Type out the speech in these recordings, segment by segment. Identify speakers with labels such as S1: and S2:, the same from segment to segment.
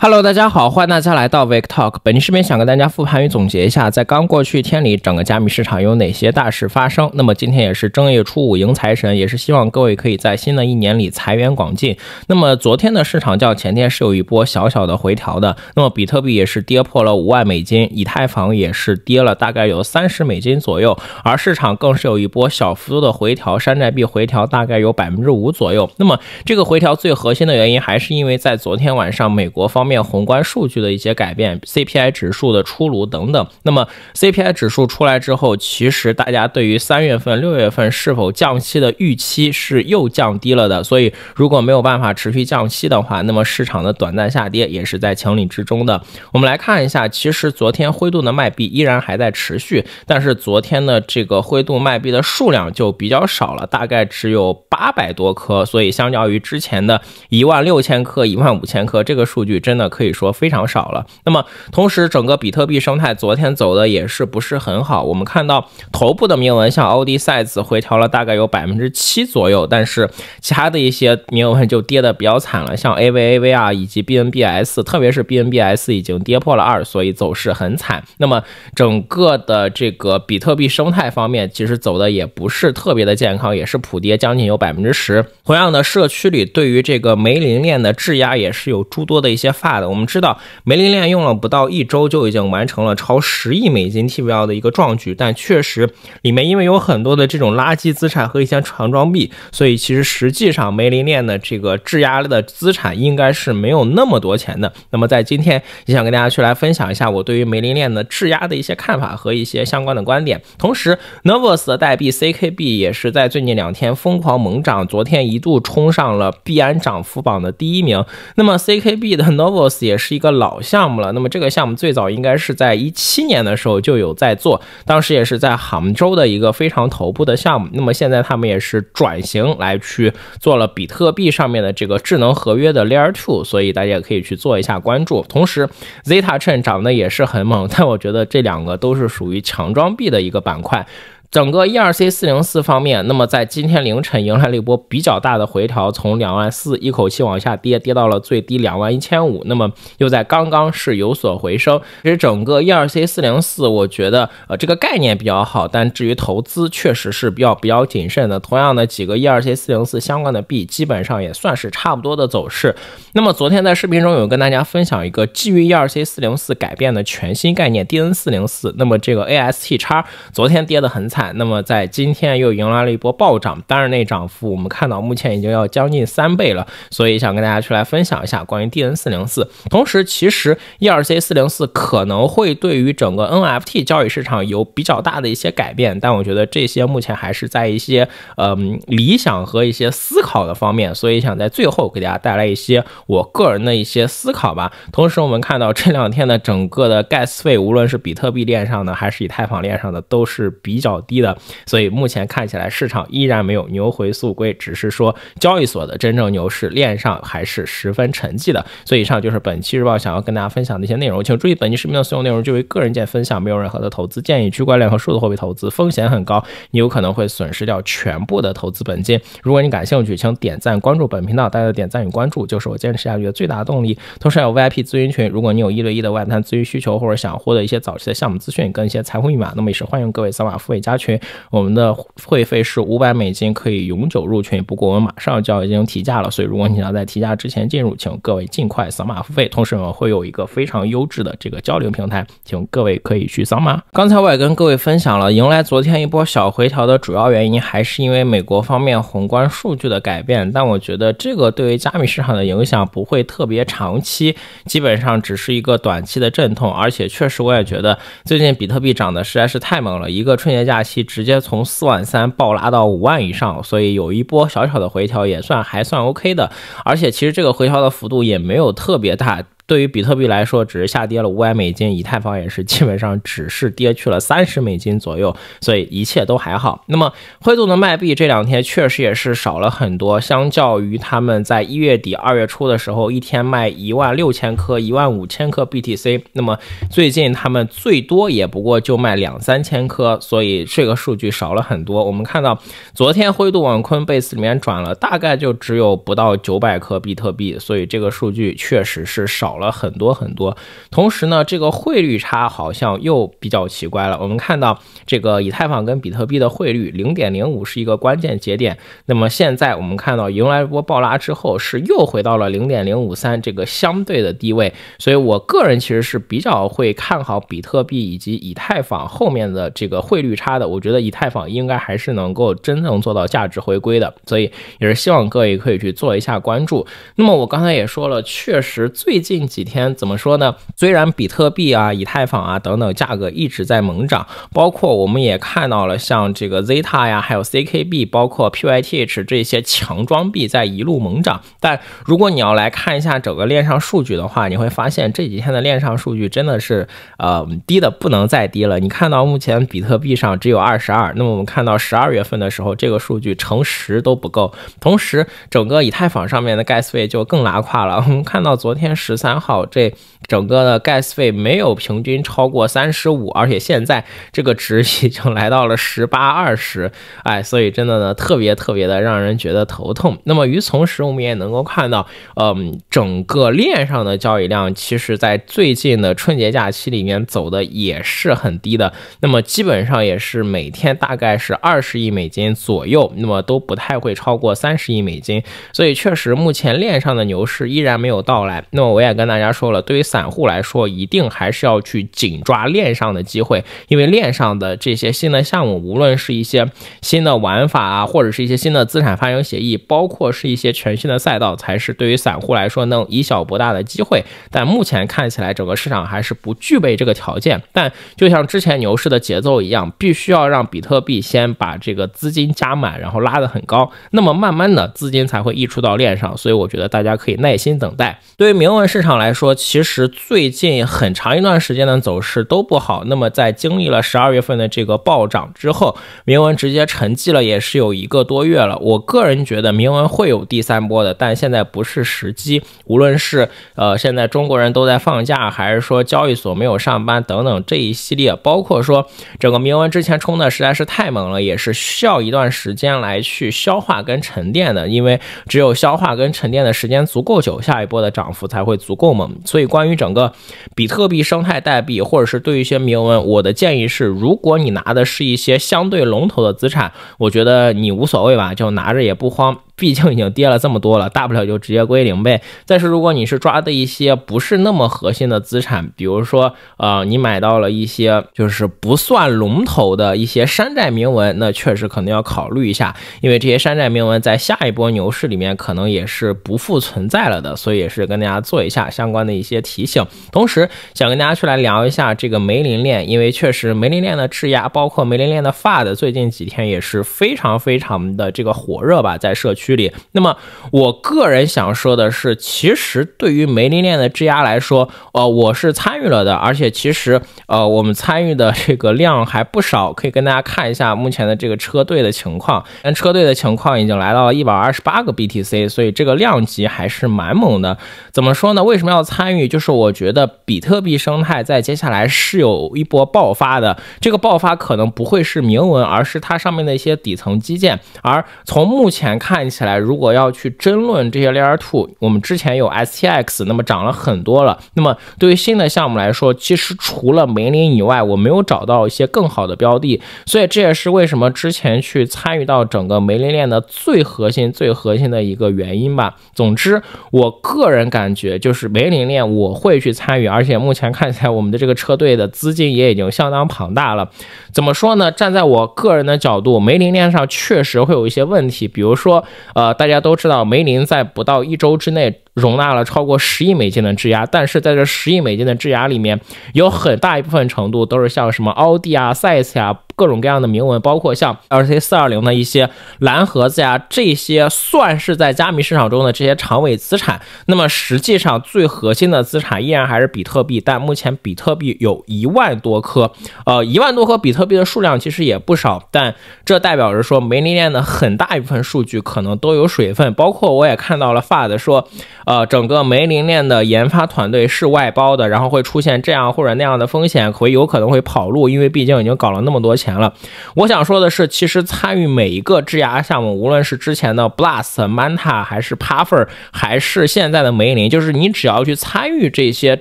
S1: Hello，大家好，欢迎大家来到 Vic Talk。本期视频想跟大家复盘与总结一下，在刚过去一天里，整个加密市场有哪些大事发生。那么今天也是正月初五迎财神，也是希望各位可以在新的一年里财源广进。那么昨天的市场较前天是有一波小小的回调的。那么比特币也是跌破了五万美金，以太坊也是跌了大概有三十美金左右，而市场更是有一波小幅度的回调，山寨币回调大概有百分之五左右。那么这个回调最核心的原因还是因为在昨天晚上美国方。面宏观数据的一些改变，CPI 指数的出炉等等。那么 CPI 指数出来之后，其实大家对于三月份、六月份是否降息的预期是又降低了的。所以如果没有办法持续降息的话，那么市场的短暂下跌也是在情理之中的。我们来看一下，其实昨天灰度的卖币依然还在持续，但是昨天的这个灰度卖币的数量就比较少了，大概只有八百多颗，所以相较于之前的一万六千颗、一万五千颗，这个数据真。那可以说非常少了。那么同时，整个比特币生态昨天走的也是不是很好。我们看到头部的铭文，像 ODS i z e 回调了大概有百分之七左右，但是其他的一些铭文就跌的比较惨了，像 AVAV 啊以及 BNBS，特别是 BNBS 已经跌破了二，所以走势很惨。那么整个的这个比特币生态方面，其实走的也不是特别的健康，也是普跌将近有百分之十。同样的，社区里对于这个梅林链的质押也是有诸多的一些发。大的，我们知道，梅林链用了不到一周就已经完成了超十亿美金 TVL 的一个壮举，但确实里面因为有很多的这种垃圾资产和一些长装币，所以其实实际上梅林链的这个质押的资产应该是没有那么多钱的。那么在今天也想跟大家去来分享一下我对于梅林链的质押的一些看法和一些相关的观点。同时，Novus 的代币 CKB 也是在最近两天疯狂猛涨，昨天一度冲上了币安涨幅榜的第一名。那么 CKB 的 Novus。Boss 也是一个老项目了，那么这个项目最早应该是在一七年的时候就有在做，当时也是在杭州的一个非常头部的项目，那么现在他们也是转型来去做了比特币上面的这个智能合约的 Layer Two，所以大家也可以去做一下关注。同时，Zeta Chain 涨得也是很猛，但我觉得这两个都是属于强装币的一个板块。整个 e r c 4 0 4方面，那么在今天凌晨迎来了一波比较大的回调，从两万四一口气往下跌，跌到了最低两万一千五，那么又在刚刚是有所回升。其实整个 e r c 4 0 4我觉得呃这个概念比较好，但至于投资，确实是比较比较谨慎的。同样的几个 e r c 4 0 4相关的币，基本上也算是差不多的走势。那么昨天在视频中有跟大家分享一个基于 e r c 4 0 4改变的全新概念 DN404，那么这个 AST 叉昨天跌的很惨。那么在今天又迎来了一波暴涨，当然那涨幅我们看到目前已经要将近三倍了，所以想跟大家去来分享一下关于 D N 四零四，同时其实 E R C 四零四可能会对于整个 N F T 交易市场有比较大的一些改变，但我觉得这些目前还是在一些嗯理想和一些思考的方面，所以想在最后给大家带来一些我个人的一些思考吧。同时我们看到这两天的整个的 gas 费，无论是比特币链上的还是以太坊链上的，都是比较。低的，所以目前看起来市场依然没有牛回速归，只是说交易所的真正牛市链上还是十分沉寂的。所以以上就是本期日报想要跟大家分享的一些内容，请注意本期视频的所有内容均为个人见分享，没有任何的投资建议。区块链和数字货币投资风险很高，你有可能会损失掉全部的投资本金。如果你感兴趣，请点赞关注本频道，大家的点赞与关注就是我坚持下去的最大动力。同时还有 VIP 咨询群，如果你有一对一的外滩咨询需求，或者想获得一些早期的项目资讯跟一些财富密码，那么也是欢迎各位扫码付费加。群，我们的会费是五百美金，可以永久入群。不过我们马上就要已经提价了，所以如果你想在提价之前进入，请各位尽快扫码付费。同时，我们会有一个非常优质的这个交流平台，请各位可以去扫码。刚才我也跟各位分享了，迎来昨天一波小回调的主要原因还是因为美国方面宏观数据的改变。但我觉得这个对于加密市场的影响不会特别长期，基本上只是一个短期的阵痛。而且确实，我也觉得最近比特币涨的实在是太猛了，一个春节假。直接从四万三暴拉到五万以上，所以有一波小小的回调也算还算 OK 的，而且其实这个回调的幅度也没有特别大。对于比特币来说，只是下跌了五百美金，以太坊也是基本上只是跌去了三十美金左右，所以一切都还好。那么灰度的卖币这两天确实也是少了很多，相较于他们在一月底、二月初的时候一天卖一万六千颗、一万五千颗 BTC，那么最近他们最多也不过就卖两三千颗，所以这个数据少了很多。我们看到昨天灰度往昆贝斯里面转了，大概就只有不到九百颗比特币，所以这个数据确实是少。了很多很多，同时呢，这个汇率差好像又比较奇怪了。我们看到这个以太坊跟比特币的汇率零点零五是一个关键节点，那么现在我们看到迎来一波暴拉之后，是又回到了零点零五三这个相对的低位。所以，我个人其实是比较会看好比特币以及以太坊后面的这个汇率差的。我觉得以太坊应该还是能够真正做到价值回归的，所以也是希望各位可以去做一下关注。那么我刚才也说了，确实最近。几天怎么说呢？虽然比特币啊、以太坊啊等等价格一直在猛涨，包括我们也看到了像这个 Zeta 呀，还有 CKB，包括 Pyth 这些强装币在一路猛涨。但如果你要来看一下整个链上数据的话，你会发现这几天的链上数据真的是呃低的不能再低了。你看到目前比特币上只有二十二，那么我们看到十二月份的时候，这个数据乘十都不够。同时，整个以太坊上面的 Gas 费就更拉胯了。我们看到昨天十三。好，这整个的 gas 费没有平均超过三十五，而且现在这个值已经来到了十八二十，哎，所以真的呢特别特别的让人觉得头痛。那么，于从时我们也能够看到，嗯，整个链上的交易量其实在最近的春节假期里面走的也是很低的，那么基本上也是每天大概是二十亿美金左右，那么都不太会超过三十亿美金，所以确实目前链上的牛市依然没有到来。那么我也跟大家说了，对于散户来说，一定还是要去紧抓链上的机会，因为链上的这些新的项目，无论是一些新的玩法啊，或者是一些新的资产发行协议，包括是一些全新的赛道，才是对于散户来说能以小博大的机会。但目前看起来，整个市场还是不具备这个条件。但就像之前牛市的节奏一样，必须要让比特币先把这个资金加满，然后拉得很高，那么慢慢的资金才会溢出到链上。所以我觉得大家可以耐心等待。对于明文市场。上来说，其实最近很长一段时间的走势都不好。那么在经历了十二月份的这个暴涨之后，铭文直接沉寂了，也是有一个多月了。我个人觉得铭文会有第三波的，但现在不是时机。无论是呃现在中国人都在放假，还是说交易所没有上班等等这一系列，包括说整个铭文之前冲的实在是太猛了，也是需要一段时间来去消化跟沉淀的。因为只有消化跟沉淀的时间足够久，下一波的涨幅才会足。够吗？所以关于整个比特币生态代币，或者是对于一些铭文，我的建议是，如果你拿的是一些相对龙头的资产，我觉得你无所谓吧，就拿着也不慌。毕竟已经跌了这么多了，大不了就直接归零呗。但是如果你是抓的一些不是那么核心的资产，比如说，呃，你买到了一些就是不算龙头的一些山寨铭文，那确实可能要考虑一下，因为这些山寨铭文在下一波牛市里面可能也是不复存在了的，所以也是跟大家做一下相关的一些提醒。同时想跟大家去来聊一下这个梅林链，因为确实梅林链的质押，包括梅林链的发的，最近几天也是非常非常的这个火热吧，在社区。距离。那么，我个人想说的是，其实对于梅林链的质押来说，呃，我是参与了的，而且其实，呃，我们参与的这个量还不少。可以跟大家看一下目前的这个车队的情况，但车队的情况已经来到了一百二十八个 BTC，所以这个量级还是蛮猛的。怎么说呢？为什么要参与？就是我觉得比特币生态在接下来是有一波爆发的，这个爆发可能不会是铭文，而是它上面的一些底层基建。而从目前看，起来，如果要去争论这些 Layer Two，我们之前有 STX，那么涨了很多了。那么对于新的项目来说，其实除了梅林以外，我没有找到一些更好的标的。所以这也是为什么之前去参与到整个梅林链的最核心、最核心的一个原因吧。总之，我个人感觉就是梅林链我会去参与，而且目前看起来我们的这个车队的资金也已经相当庞大了。怎么说呢？站在我个人的角度，梅林链上确实会有一些问题，比如说。呃，大家都知道，梅林在不到一周之内。容纳了超过十亿美金的质押，但是在这十亿美金的质押里面，有很大一部分程度都是像什么奥迪啊、赛斯啊、各种各样的铭文，包括像 l c 四二零的一些蓝盒子呀，这些算是在加密市场中的这些长尾资产。那么实际上最核心的资产依然还是比特币，但目前比特币有一万多颗，呃，一万多颗比特币的数量其实也不少，但这代表着说梅林链的很大一部分数据可能都有水分，包括我也看到了发的说。呃，整个梅林链的研发团队是外包的，然后会出现这样或者那样的风险，会有可能会跑路，因为毕竟已经搞了那么多钱了。我想说的是，其实参与每一个质押项目，无论是之前的 Blast、Manta，还是 p a f f e r 还是现在的梅林，就是你只要去参与这些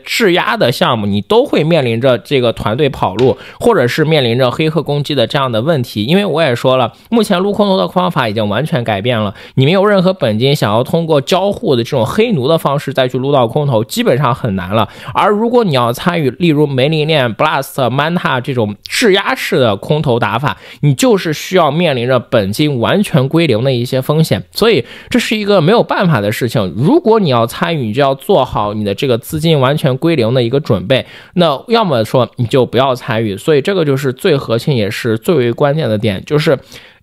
S1: 质押的项目，你都会面临着这个团队跑路，或者是面临着黑客攻击的这样的问题。因为我也说了，目前撸空投的方法已经完全改变了，你没有任何本金，想要通过交互的这种黑。奴的方式再去撸到空头，基本上很难了。而如果你要参与，例如梅林链、Blast、Manta 这种质押式的空头打法，你就是需要面临着本金完全归零的一些风险。所以这是一个没有办法的事情。如果你要参与，你就要做好你的这个资金完全归零的一个准备。那要么说你就不要参与。所以这个就是最核心也是最为关键的点，就是。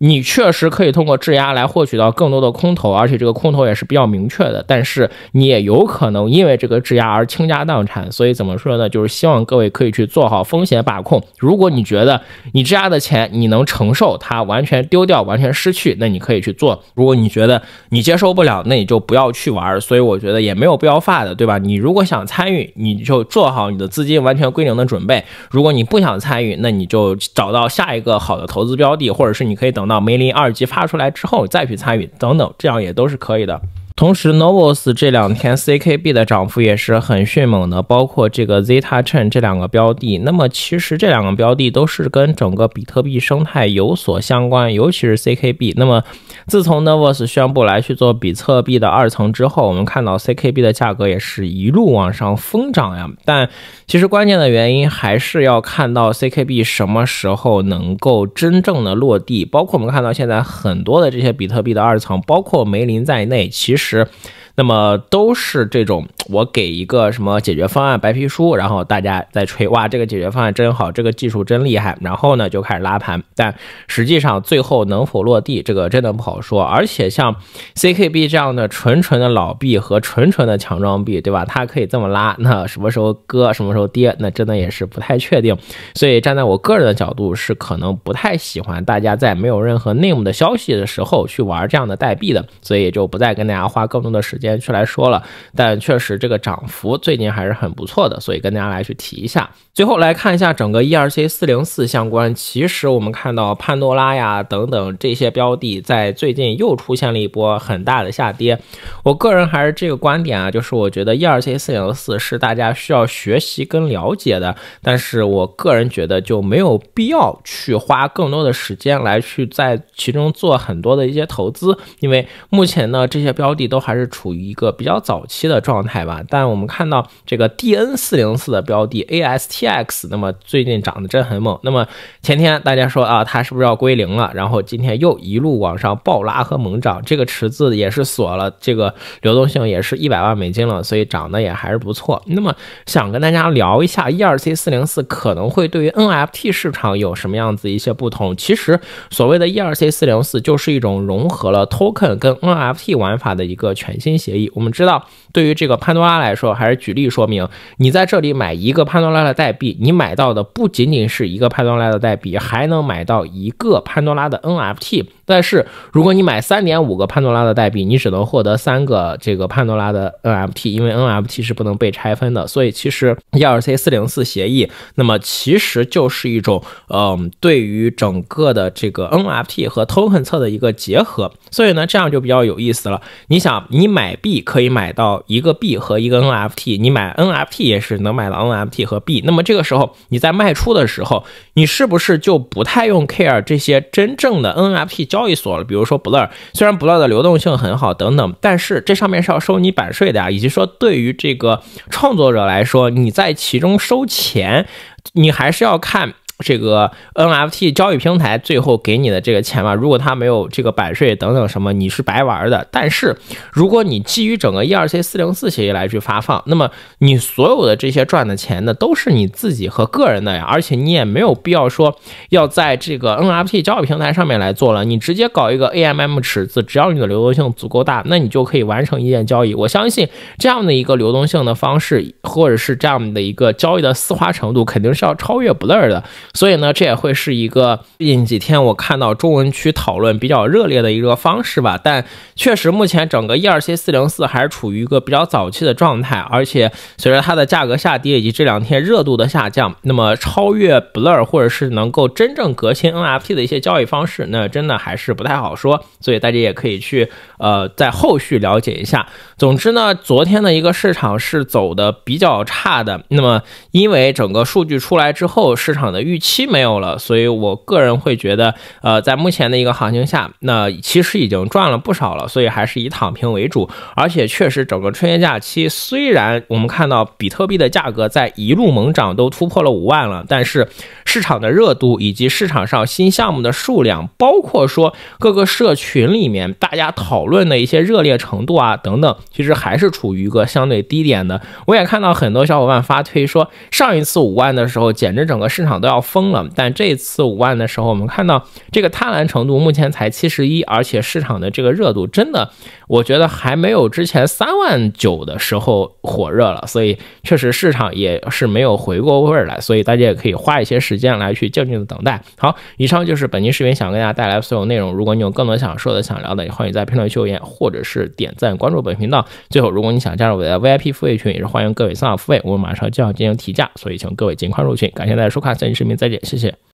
S1: 你确实可以通过质押来获取到更多的空投，而且这个空投也是比较明确的。但是你也有可能因为这个质押而倾家荡产，所以怎么说呢？就是希望各位可以去做好风险把控。如果你觉得你质押的钱你能承受，它完全丢掉、完全失去，那你可以去做；如果你觉得你接受不了，那你就不要去玩。所以我觉得也没有必要发的，对吧？你如果想参与，你就做好你的资金完全归零的准备；如果你不想参与，那你就找到下一个好的投资标的，或者是你可以等到。啊，梅林二级发出来之后再去参与等等，这样也都是可以的。同时 n o v o s 这两天 CKB 的涨幅也是很迅猛的，包括这个 Zeta Chain 这两个标的。那么其实这两个标的都是跟整个比特币生态有所相关，尤其是 CKB。那么自从 n o v o s 宣布来去做比特币的二层之后，我们看到 CKB 的价格也是一路往上疯涨呀。但其实关键的原因还是要看到 CKB 什么时候能够真正的落地。包括我们看到现在很多的这些比特币的二层，包括梅林在内，其实。是。那么都是这种，我给一个什么解决方案白皮书，然后大家在吹哇，这个解决方案真好，这个技术真厉害，然后呢就开始拉盘，但实际上最后能否落地，这个真的不好说。而且像 CKB 这样的纯纯的老币和纯纯的强装币，对吧？它可以这么拉，那什么时候割，什么时候跌，那真的也是不太确定。所以站在我个人的角度，是可能不太喜欢大家在没有任何内幕的消息的时候去玩这样的代币的，所以就不再跟大家花更多的时间。去来说了，但确实这个涨幅最近还是很不错的，所以跟大家来去提一下。最后来看一下整个 e 二 c 四零四相关，其实我们看到潘多拉呀等等这些标的，在最近又出现了一波很大的下跌。我个人还是这个观点啊，就是我觉得 e 二 c 四零四是大家需要学习跟了解的，但是我个人觉得就没有必要去花更多的时间来去在其中做很多的一些投资，因为目前呢这些标的都还是处。一个比较早期的状态吧，但我们看到这个 D N 四零四的标的 A S T X，那么最近涨得真很猛。那么前天大家说啊，它是不是要归零了？然后今天又一路往上暴拉和猛涨，这个池子也是锁了，这个流动性也是一百万美金了，所以涨得也还是不错。那么想跟大家聊一下 E 二 C 四零四可能会对于 N F T 市场有什么样子一些不同？其实所谓的 E 二 C 四零四就是一种融合了 token 跟 N F T 玩法的一个全新。协议，我们知道，对于这个潘多拉来说，还是举例说明，你在这里买一个潘多拉的代币，你买到的不仅仅是一个潘多拉的代币，还能买到一个潘多拉的 NFT。但是，如果你买三点五个潘多拉的代币，你只能获得三个这个潘多拉的 NFT，因为 NFT 是不能被拆分的。所以，其实 ERC 四零四协议，那么其实就是一种，嗯，对于整个的这个 NFT 和 token 侧的一个结合。所以呢，这样就比较有意思了。你想，你买。币可以买到一个币和一个 NFT，你买 NFT 也是能买到 NFT 和币。那么这个时候你在卖出的时候，你是不是就不太用 care 这些真正的 NFT 交易所了？比如说 Blur，虽然 Blur 的流动性很好等等，但是这上面是要收你版税的，以及说对于这个创作者来说，你在其中收钱，你还是要看。这个 NFT 交易平台最后给你的这个钱嘛，如果他没有这个版税等等什么，你是白玩的。但是如果你基于整个 ERC 四零四协议来去发放，那么你所有的这些赚的钱呢，都是你自己和个人的呀。而且你也没有必要说要在这个 NFT 交易平台上面来做了，你直接搞一个 AMM 池子，只要你的流动性足够大，那你就可以完成一件交易。我相信这样的一个流动性的方式，或者是这样的一个交易的丝滑程度，肯定是要超越 Blur 的。所以呢，这也会是一个近几天我看到中文区讨论比较热烈的一个方式吧。但确实，目前整个 E2C404 还是处于一个比较早期的状态，而且随着它的价格下跌以及这两天热度的下降，那么超越 Blur 或者是能够真正革新 NFT 的一些交易方式，那真的还是不太好说。所以大家也可以去呃在后续了解一下。总之呢，昨天的一个市场是走的比较差的。那么因为整个数据出来之后，市场的预。期没有了，所以我个人会觉得，呃，在目前的一个行情下，那其实已经赚了不少了，所以还是以躺平为主。而且确实，整个春节假期，虽然我们看到比特币的价格在一路猛涨，都突破了五万了，但是市场的热度以及市场上新项目的数量，包括说各个社群里面大家讨论的一些热烈程度啊等等，其实还是处于一个相对低点的。我也看到很多小伙伴发推说，上一次五万的时候，简直整个市场都要。疯了，但这次五万的时候，我们看到这个贪婪程度目前才七十一，而且市场的这个热度真的。我觉得还没有之前三万九的时候火热了，所以确实市场也是没有回过味来，所以大家也可以花一些时间来去静静的等待。好，以上就是本期视频想给大家带来所有内容。如果你有更多想说的、想聊的，也欢迎在评论区留言，或者是点赞关注本频道。最后，如果你想加入我的 VIP 付费群，也是欢迎各位扫码付费，我们马上就要进行提价，所以请各位尽快入群。感谢大家收看下期视频，再见，谢谢。